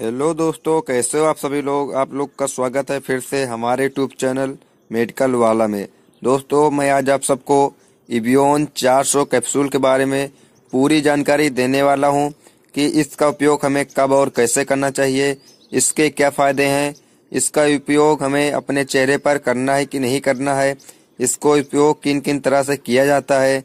hello दोस्तों कैसे हो आप सभी लोग आप लोग का स्वागत है फिर से हमारे यूट्यूब चैनल मेडिकल वाला में दोस्तों मैं आज आप सबको इबियोन 400 कैप्सूल के बारे में पूरी जानकारी देने वाला हूं कि इसका उपयोग हमें कब और कैसे करना चाहिए इसके क्या फ़ायदे हैं इसका उपयोग हमें अपने चेहरे पर करना है कि नहीं करना है इसको उपयोग किन किन तरह से किया जाता है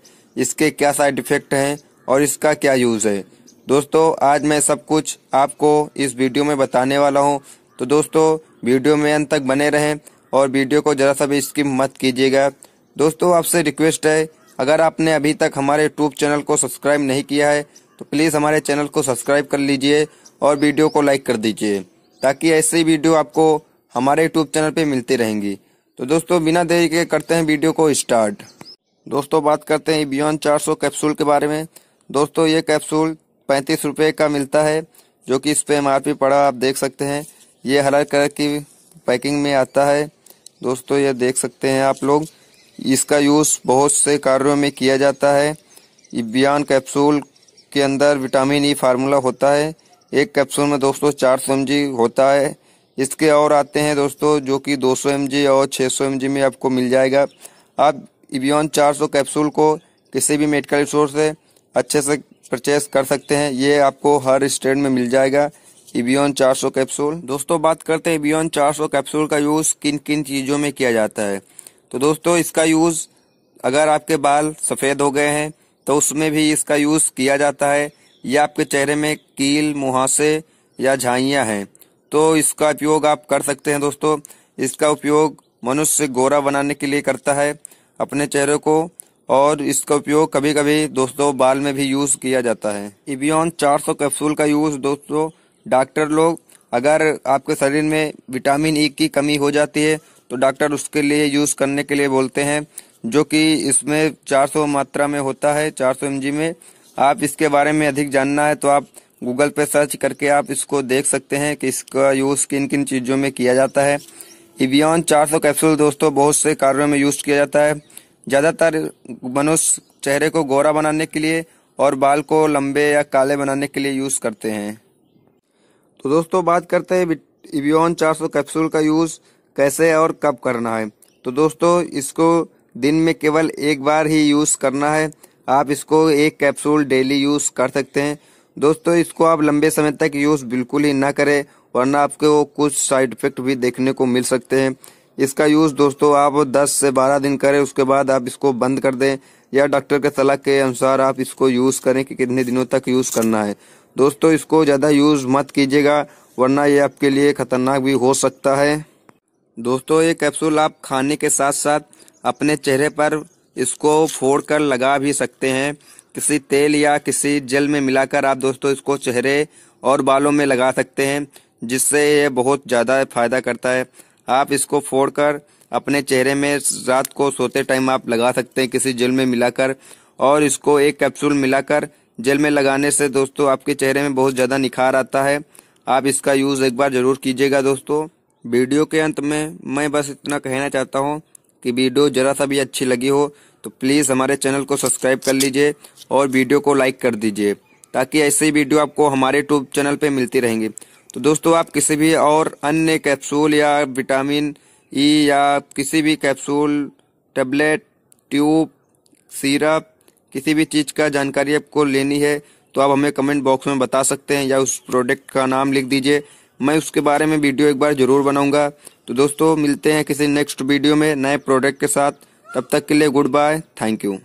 इसके क्या साइड इफ़ेक्ट हैं और इसका क्या यूज़ है दोस्तों आज मैं सब कुछ आपको इस वीडियो में बताने वाला हूं तो दोस्तों वीडियो में अंत तक बने रहें और वीडियो को ज़रा सा भी स्किप मत कीजिएगा दोस्तों आपसे रिक्वेस्ट है अगर आपने अभी तक हमारे यूट्यूब चैनल को सब्सक्राइब नहीं किया है तो प्लीज़ हमारे चैनल को सब्सक्राइब कर लीजिए और वीडियो को लाइक कर दीजिए ताकि ऐसी वीडियो आपको हमारे यूट्यूब चैनल पर मिलती रहेंगी तो दोस्तों बिना देरी के करते हैं वीडियो को स्टार्ट दोस्तों बात करते हैं बियॉन्ड 400 कैप्सूल के बारे में दोस्तों ये कैप्सूल पैंतीस रुपये का मिलता है जो कि इस पर एम पड़ा आप देख सकते हैं ये हरा कलर की पैकिंग में आता है दोस्तों ये देख सकते हैं आप लोग इसका यूज़ बहुत से कार्यों में किया जाता है इबियान कैप्सूल के अंदर विटामिन ई फार्मूला होता है एक कैप्सूल में दोस्तों चार सौ होता है इसके और आते हैं दोस्तों जो कि 200 सौ और 600 सौ में आपको मिल जाएगा आप इबियन 400 कैप्सूल को किसी भी मेडिकल स्टोर से अच्छे से परचेस कर सकते हैं ये आपको हर स्टेट में मिल जाएगा इबियन 400 कैप्सूल दोस्तों बात करते हैं इबियन 400 कैप्सूल का यूज़ किन किन चीज़ों में किया जाता है तो दोस्तों इसका यूज़ अगर आपके बाल सफ़ेद हो गए हैं तो उसमें भी इसका यूज़ किया जाता है या आपके चेहरे में कील मुहासे या झाइया हैं तो इसका उपयोग आप कर सकते हैं दोस्तों इसका उपयोग मनुष्य गोरा बनाने के लिए करता है अपने चेहरे को और इसका उपयोग कभी कभी दोस्तों बाल में भी यूज किया जाता है इबियन 400 कैप्सूल का यूज दोस्तों डॉक्टर लोग अगर आपके शरीर में विटामिन ई e की कमी हो जाती है तो डॉक्टर उसके लिए यूज करने के लिए बोलते हैं जो कि इसमें 400 मात्रा में होता है 400 सौ में आप इसके बारे में अधिक जानना है तो आप गूगल पे सर्च करके आप इसको देख सकते हैं कि इसका यूज किन किन चीजों में किया जाता है इबियन 400 कैप्सूल दोस्तों बहुत से कार्यों में यूज किया जाता है ज़्यादातर मनुष्य चेहरे को गोरा बनाने के लिए और बाल को लंबे या काले बनाने के लिए यूज़ करते हैं तो दोस्तों बात करते हैं इवियन 400 कैप्सूल का यूज़ कैसे और कब करना है तो दोस्तों इसको दिन में केवल एक बार ही यूज़ करना है आप इसको एक कैप्सूल डेली यूज़ कर सकते हैं दोस्तों इसको आप लंबे समय तक यूज़ बिल्कुल ही ना करें वरना आपको कुछ साइड इफ़ेक्ट भी देखने को मिल सकते हैं इसका यूज़ दोस्तों आप 10 से 12 दिन करें उसके बाद आप इसको बंद कर दें या डॉक्टर के सलाह के अनुसार आप इसको यूज़ करें कि कितने दिनों तक यूज़ करना है दोस्तों इसको ज़्यादा यूज़ मत कीजिएगा वरना ये आपके लिए ख़तरनाक भी हो सकता है दोस्तों ये कैप्सूल आप खाने के साथ साथ अपने चेहरे पर इसको फोड़ कर लगा भी सकते हैं किसी तेल या किसी जेल में मिलाकर आप दोस्तों इसको चेहरे और बालों में लगा सकते हैं जिससे ये बहुत ज़्यादा फ़ायदा करता है आप इसको फोड़कर अपने चेहरे में रात को सोते टाइम आप लगा सकते हैं किसी जेल में मिलाकर और इसको एक कैप्सूल मिलाकर जेल में लगाने से दोस्तों आपके चेहरे में बहुत ज़्यादा निखार आता है आप इसका यूज़ एक बार ज़रूर कीजिएगा दोस्तों वीडियो के अंत में मैं बस इतना कहना चाहता हूँ कि वीडियो ज़रा सा भी अच्छी लगी हो तो प्लीज़ हमारे चैनल को सब्सक्राइब कर लीजिए और वीडियो को लाइक कर दीजिए ताकि ऐसी वीडियो आपको हमारे यूट्यूब चैनल पर मिलती रहेंगी तो दोस्तों आप किसी भी और अन्य कैप्सूल या विटामिन ई e या किसी भी कैप्सूल टेबलेट ट्यूब सिरप किसी भी चीज़ का जानकारी आपको लेनी है तो आप हमें कमेंट बॉक्स में बता सकते हैं या उस प्रोडक्ट का नाम लिख दीजिए मैं उसके बारे में वीडियो एक बार ज़रूर बनाऊंगा तो दोस्तों मिलते हैं किसी नेक्स्ट वीडियो में नए प्रोडक्ट के साथ तब तक के लिए गुड बाय थैंक यू